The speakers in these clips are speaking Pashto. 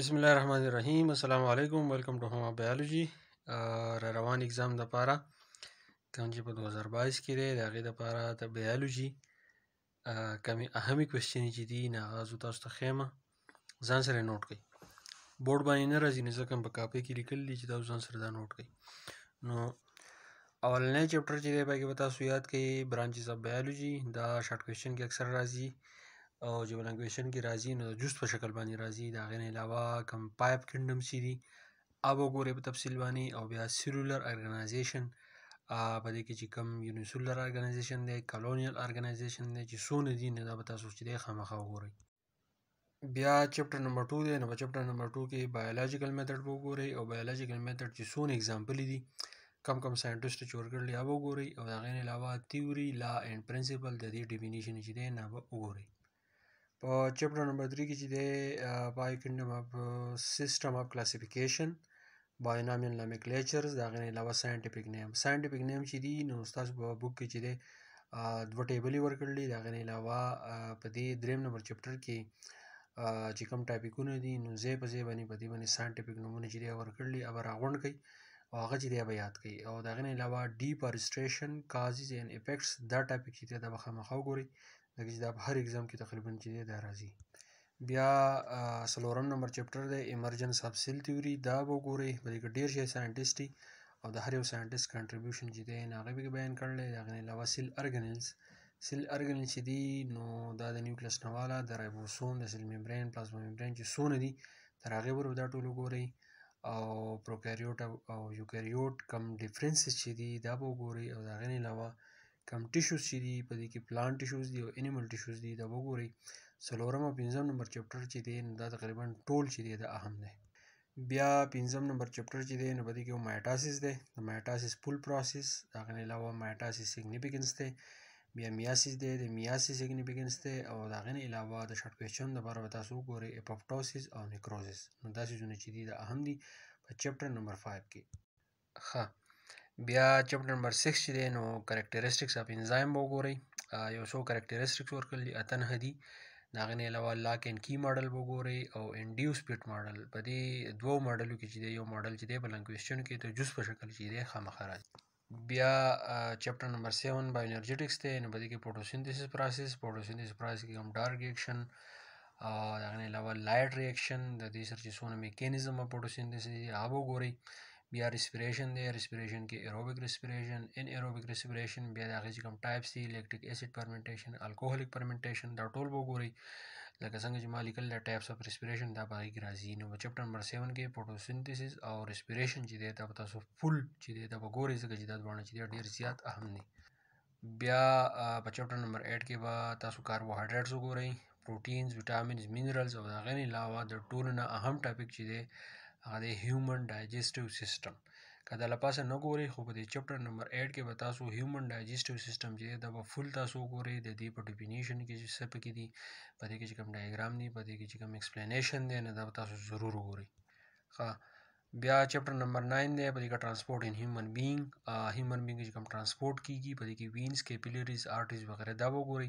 بسم السلام علیکم ویلکم ټو هما بیولوژي را روان اگزام د پاره کوم چې په 2022 کې دی د هغې د پاره د بیولوژي کمی اهمي کوېشچنې چې دي نه هغه زه تاسو ته ښیم ځان سره نوټ کړئ بورډ باندې نه راځي نو ځکه په کاپۍ کې لیکل دي چې تاسو ځان سره دا نوټ کړئ نو اولنی چپټر چې دی پای کې به تاسو یاد کړئ برانچز آف بیولوژي دا شارټ کوېشچن کې اکثر راځي او جبل انکویشن کې راځي نو جست په شکل باندې راځي دا غیر علاوه کم پایپ کنډم چې دي اب وګورئ په تفصیل باندې او بیا سیلولر ارګنایزیشن په دې کې چې کم یونیسولر ارګنایزیشن دی کلونیل ارګنایزیشن دی چې څونه دي نه دا به تاسو چې دی خامخا وګورئ بیا چپټر نمبر 2 دی نو په چپټر نمبر 2 کې بایولوژیکل میتھډ وګورئ او بایولوژیکل میتھډ چې څونه اگزامپل دي کم کم ساينټیسټ چې ورګړلې هغه وګورئ او دا غیر علاوه تیوري لا اینڈ پرنسپل د دې ډیفینیشن چې دی نه وګورئ په چپټر نمبر 3 کې چې دی بای کنډم اف سیستم اف کلاسیفیکیشن باینامین لمیکلیچرز دا غنې علاوه ساينټیفیک نیم ساينټیفیک نیم چې دی نو تاسو په بوک کې چې دی دوه ټیبلې ورکړلې دا غنې علاوه په دې دریم نمبر چپټر کې چې کوم ټاپیکونه دي نو زه په ځې باندې په دې باندې ساينټیفیک نمونه چې دی ورکړلې اب راغون کوي او هغه چې دی به یاد کوي او دا غنې علاوه ډیفارسټریشن کازز اینڈ افیکټس دا ټاپک چې دی دا مخه مخه وګوري لکه چې دا په هر اگزام کې تقریبا چې دی دا راځي بیا سلورم نمبر چپټر دی ایمرجنس اف سیل تیوري دا به وګورئ په دې کې ډېر شی ساینټیسټ دي او د هر یو ساینټیسټ کنټریبیوشن چې دی هغه به بیان کړلی د هغې نه علاوه سیل ارګنلز سیل ارګنل چې دي نو دا د نیوکلس نه والا د رایبوسوم د سیل ممبرین پلازما ممبرین چې څونه دي تر هغې پورې به دا ټول وګورئ او پروکاریوټ او یوکاریوټ کم ډیفرنسز چې دي دا به وګورئ او د هغې نه علاوه کم ټیشوز چې دي په دې کې پلانټ ټیشوز دي او انیمل ټیشوز دي دا وګورئ څلورم او پنځم نمبر چپټر چې دی دا تقریبا ټول چې دی دا اهم دی بیا پنځم نمبر چپټر چې دی نو په دې کې مایټاسس دی د مایټاسس فول پروسس د هغې علاوه مایټاسس سیګنیفیکنس دی بیا میاسیس دی د میاسیس سیګنیفیکنس دی او د هغې علاوه د شارټ کوېشن دپاره به تاسو وګورئ اپپټوسس او نیکروزس نو دا څیزونه چې دي دا اهم دي په چپټر نمبر فایو کې ښه بیا چپټر نمبر 6 چې دی نو کریکټریسټکس اف انزایم وګورئ یو څو کریکټریسټکس ورکړل اتن هدي داغه نه علاوه لاک ان کی ماډل وګورئ او انډیوس پیټ ماډل په دې دوو ماډلو کې چې دی یو ماډل چې دی بل کوېشن کې ته جز په شکل چې دی خامخره بیا چپټر نمبر 7 بایو انرژټکس ته نو په دې کې فوټوسنتھسس پروسس فوټوسنتھسس پروسس کې هم ډارک ریاکشن داغه نه علاوه لایټ ریاکشن د دې سره چې سونه میکانیزم په فوټوسنتھسس هغه وګورئ بیا ریسپریشن دی ریسپریشن کې ایروبیک ریسپریشن ان ایروبیک ریسپریشن بیا د هغې چې کوم ټایپس دي الیکټریک ایسید پرمنټیشن الکوهولیک پرمنټیشن دا ټول به وګورئ لکه څنګه چې ما لیکل دا ټایپس آف ریسپریشن دا په هغې کې راځي نو په چپټر نمبر سیون کې فوټوسنتسس او ریسپریشن چې دی دا به تاسو فل چې دی دا به ګورئ ځکه چې دا دواړه چې دی ډېر زیات اهم دي بیا په چپټر نمبر ایټ کې به تاسو کاربوهایډریټس وګورئ پروټینز وټامینز منرلز او د هغې نه علاوه د ټولو نه اهم ټاپک چې دی هغه د هیومن ډایجسټیو سیستم که د لپاسه نه ګورئ خو په دې چپټر نمبر 8 کې به تاسو هیومن ډایجسټیو سیستم چې دا به فل تاسو ګورئ د دې په ډیفینیشن کې چې څه پکې دي په دې کې چې کوم ډایګرام دی په دې کې چې کوم ایکسپلینیشن دی نه دا به تاسو ضرور وګورئ ښه بیا چپټر نمبر 9 دی په دې کې ترانسپورټ ان هیومن بینګ هیومن بینګ چې کوم ترانسپورټ کیږي په دې کې وینز کیپیلریز آرټریز وغیرہ دا وګورئ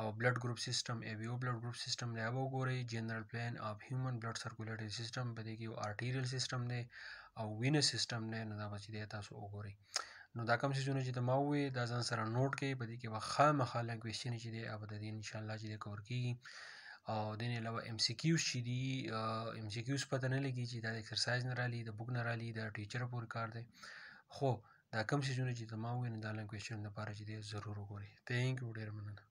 او بلډ ګروپ سیستم ای وی او بلډ ګروپ سیستم دی هغه وګورئ جنرال پلان اف هیومن بلډ سرکولیټری سیستم په دې کې یو آرټیریل سیستم دی او وینه سیستم دی نو دا به چې دی تاسو وګورئ نو دا کوم سیزونه چې د ما وې دا ځان سره نوٹ کړئ په دې کې به خامخا لنګویشن چې دی او د دې ان شاء الله چې دی کور کیږي او دین علاوه ام سی کیوز چې دی ام سی کیوز پته نه لګي چې دا د ایکسرسایز نه رالي د بوک نه رالي د ټیچر پورې کار دی خو دا کوم سیزونه چې د ما وې نه دا لنګویشن لپاره چې دی ضرور وګورئ تینک یو ډیر مننه